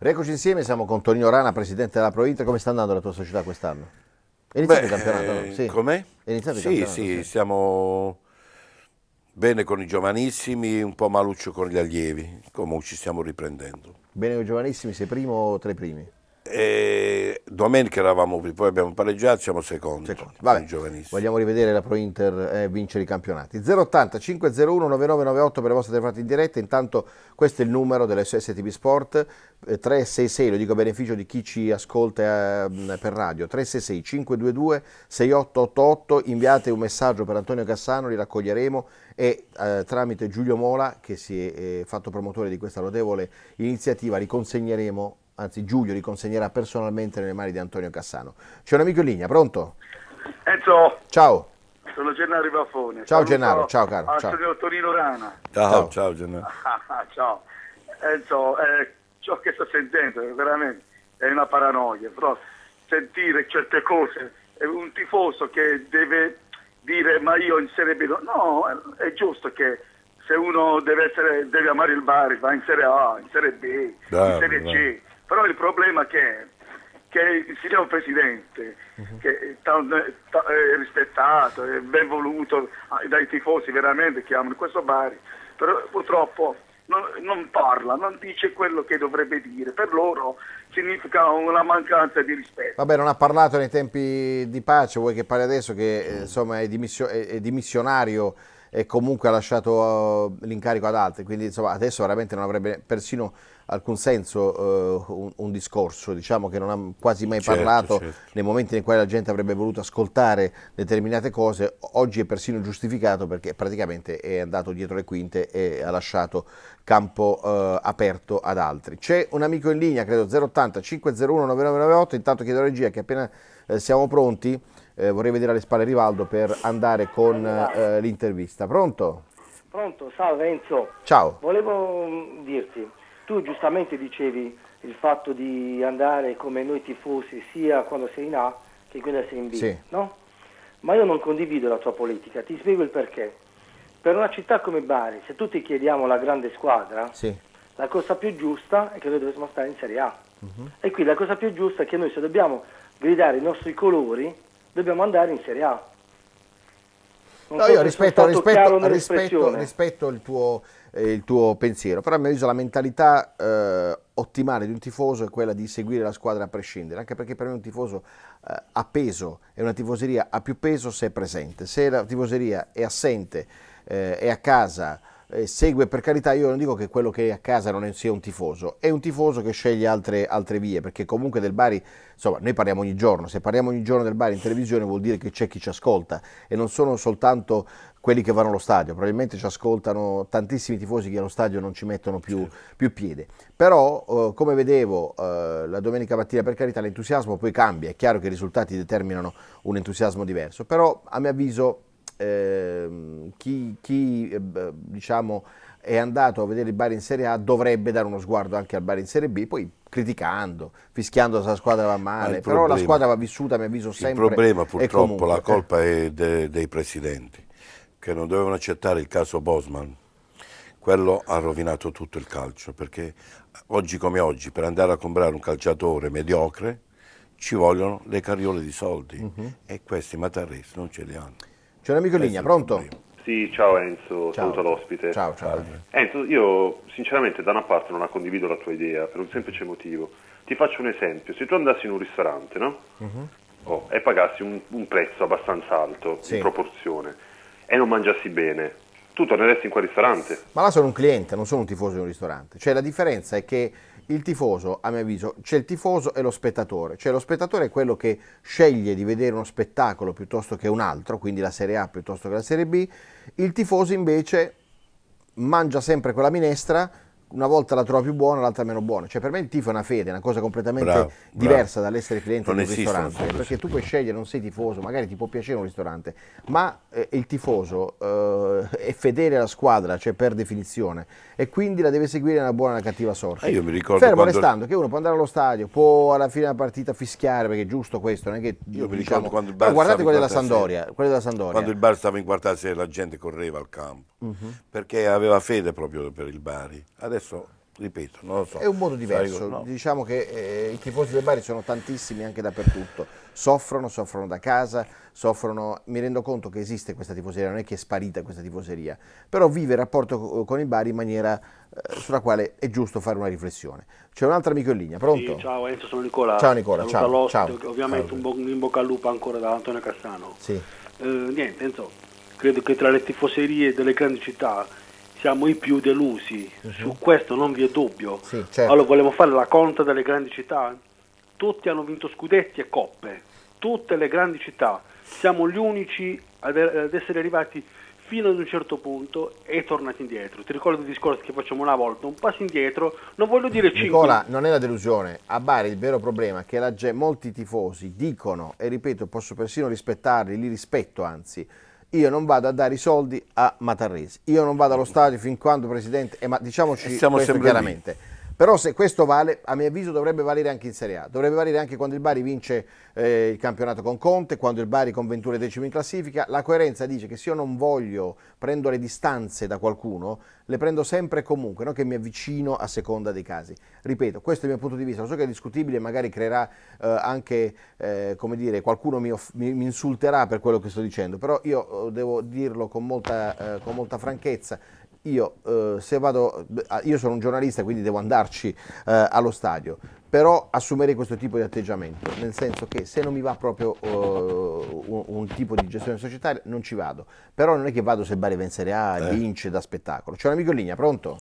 Rieccoci insieme, siamo con Tonino Rana, presidente della Provincia. Come sta andando la tua società quest'anno? È iniziato Beh, il campionato? No? Eh, sì. Come? È iniziato sì, campionato? Sì, sì, siamo bene con i giovanissimi, un po' maluccio con gli allievi, comunque ci stiamo riprendendo. Bene con i giovanissimi, sei primo o tra i primi? E domenica eravamo poi abbiamo pareggiato, siamo secondi. secondi. Vabbè, vogliamo rivedere la Pro Inter eh, vincere i campionati. 080 501 9998 per le vostre telefonate in diretta. Intanto questo è il numero dell'SSTV Sport eh, 366, lo dico a beneficio di chi ci ascolta eh, per radio. 366 522 6888. Inviate un messaggio per Antonio Cassano, li raccoglieremo e eh, tramite Giulio Mola che si è eh, fatto promotore di questa lodevole iniziativa riconsegneremo anzi Giulio li consegnerà personalmente nelle mani di Antonio Cassano. C'è un amico in linea, pronto? Enzo. Ciao. Sono Gennaro Baffone. Ciao Saluto Gennaro, ciao caro. A ciao. Signor Torino Rana. Ciao, ciao, Gennaro. ciao. Enzo, eh, ciò che sto sentendo è veramente è una paranoia, però sentire certe cose, è un tifoso che deve dire ma io in Serie B, no, è, giusto che se uno deve, essere, deve amare il Bari va in Serie A, in Serie B, bravo, in Serie C, però il problema è che, che il signor Presidente, mhm. che è, tan, tan, è rispettato, è ben voluto ah, dai tifosi veramente che amano questo Bari, però purtroppo non, non, parla, non dice quello che dovrebbe dire. Per loro significa una mancanza di rispetto. Vabbè, non ha parlato nei tempi di pace, vuoi che parli adesso che eh, insomma, è, dimissionario e comunque ha lasciato eh, l'incarico ad altri, quindi insomma, adesso veramente non avrebbe persino alcun senso uh, un, un, discorso, diciamo che non ha quasi mai certo, parlato certo. nei momenti nei quali la gente avrebbe voluto ascoltare determinate cose, oggi è persino giustificato perché praticamente è andato dietro le quinte e ha lasciato campo uh, aperto ad altri. C'è un amico in linea, credo 080 501 9998, intanto chiedo a regia che appena eh, siamo pronti eh, vorrei vedere alle spalle Rivaldo per andare con eh, l'intervista. Pronto? Pronto, salve Enzo. Ciao. Volevo mm, dirti, tu giustamente dicevi il fatto di andare come noi tifosi sia quando sei in A che quando sei in B, sì. no? Ma io non condivido la tua politica, ti spiego il perché. Per una città come Bari, se tutti chiediamo la grande squadra, sì. la cosa più giusta è che noi dovessimo stare in Serie A. Uh mhm. -huh. E qui la cosa più giusta è che noi se dobbiamo gridare i nostri colori dobbiamo andare in Serie A. No, so io rispetto, rispetto, rispetto, rispetto il, tuo, eh, il, tuo, pensiero, però a mio avviso la mentalità eh, ottimale di un tifoso è quella di seguire la squadra a prescindere, anche perché per me un tifoso eh, ha peso e una tifoseria ha più peso se è presente, se la tifoseria è assente, eh, è a casa, eh, segue per carità, io non dico che quello che è a casa non è, sia un tifoso, è un tifoso che sceglie altre, altre, vie, perché comunque del Bari, insomma, noi parliamo ogni giorno, se parliamo ogni giorno del Bari in televisione vuol dire che c'è chi ci ascolta e non sono soltanto quelli che vanno allo stadio, probabilmente ci ascoltano tantissimi tifosi che allo stadio non ci mettono più, più piede, però eh, come vedevo eh, la domenica mattina per carità l'entusiasmo poi cambia, è chiaro che i risultati determinano un entusiasmo diverso, però a mio avviso eh, chi, chi eh, diciamo, è andato a vedere il Bari in Serie A dovrebbe dare uno sguardo anche al Bari in Serie B, poi criticando, fischiando se la squadra va ah, male, Ma però la squadra va vissuta, mi mio avviso, sempre. Il problema purtroppo, la eh. colpa è de, dei presidenti, che non dovevano accettare il caso Bosman. Quello ha rovinato tutto il calcio, perché oggi come oggi, per andare a comprare un calciatore mediocre, ci vogliono le carriole di soldi uh mhm. -huh. e questi Matarresi non ce li hanno. C'è un amico in eh linea, pronto? Sì, ciao Enzo, ciao. saluto l'ospite. Ciao, ciao. Enzo, io sinceramente da una parte non la condivido la tua idea, per un semplice motivo. Ti faccio un esempio, se tu andassi in un ristorante, no? Uh-huh. Oh, e pagassi un, un, prezzo abbastanza alto, sì. in proporzione, e non mangiassi bene, tu torneresti in quel ristorante. Ma là sono un cliente, non sono un tifoso di un ristorante. Cioè la differenza è che il tifoso, a mio avviso, c'è il tifoso e lo spettatore, cioè lo spettatore è quello che sceglie di vedere uno spettacolo piuttosto che un altro, quindi la Serie A piuttosto che la Serie B, il tifoso invece mangia sempre quella minestra una volta la trovi più buona, l'altra meno buona. Cioè, per me il tifo è una fede, è una cosa completamente bravo, diversa bravo. dall'essere cliente non di un ristorante. Perché tu puoi scegliere, non sei tifoso, magari ti può piacere un ristorante, ma eh, il tifoso eh, è fedele alla squadra, cioè per definizione, e quindi la deve seguire una buona e una cattiva sorte. Eh, io mi ricordo Fermo quando... restando che uno può andare allo stadio, può alla fine della partita fischiare, perché è giusto questo, non è che. Io, mi diciamo, ricordo quando il Bar guardate quelli della, Sandoria, quelli della Sandoria. Quando il Bar stava in quarta serie la gente correva al campo, uh-huh. perché aveva fede proprio per il Bari. Adesso adesso ripeto, non lo so. È un modo diverso, no. diciamo che eh, i tifosi del Bari sono tantissimi anche dappertutto, soffrono, soffrono da casa, soffrono, mi rendo conto che esiste questa tifoseria, non è che è sparita questa tifoseria, però vive il rapporto con il Bari in maniera eh, sulla quale è giusto fare una riflessione. C'è un altro amico in linea, pronto? Sì, ciao Enzo, sono Nicola. Ciao Nicola, ciao. ciao. Ovviamente ciao. un in bocca al lupo ancora da Antonio Cassano. Sì. Eh, niente Enzo, credo che tra le tifoserie delle grandi città siamo i più delusi, uh-huh. su questo non vi è dubbio. Sì, certo. Allora volevo fare la conta delle grandi città, tutti hanno vinto scudetti e coppe, tutte le grandi città, siamo gli unici ad, er-, essere arrivati fino ad un certo punto e tornati indietro. Ti ricordo il discorso che facciamo una volta, un passo indietro, non voglio dire 5. Nicola, non è la delusione, a Bari il vero problema è che la, molti tifosi dicono, e ripeto posso persino rispettarli, li rispetto anzi, io non vado a dare i soldi a Matarresi, io non vado allo stadio fin quando Presidente, ma diciamoci questo chiaramente. Lì. Però se questo vale, a mio avviso dovrebbe valere anche in Serie A, dovrebbe valere anche quando il Bari vince eh, il campionato con Conte, quando il Bari con Ventura è decimo in classifica, la coerenza dice che se io non voglio prendo le distanze da qualcuno, le prendo sempre e comunque, non che mi avvicino a seconda dei casi. Ripeto, questo è il mio punto di vista, lo so che è discutibile, magari creerà eh, anche, eh, come dire, qualcuno mi, mi, mi, insulterà per quello che sto dicendo, però io eh, devo dirlo con molta, eh, con molta franchezza, io, eh, vado, eh, io sono un giornalista quindi devo andarci eh, allo stadio, però assumerei questo tipo di atteggiamento, nel senso che se non mi va proprio uh, un, un, tipo di gestione societaria non ci vado, però non è che vado se Bari vince in Serie A eh. vince da spettacolo. C'è un amico in linea, pronto?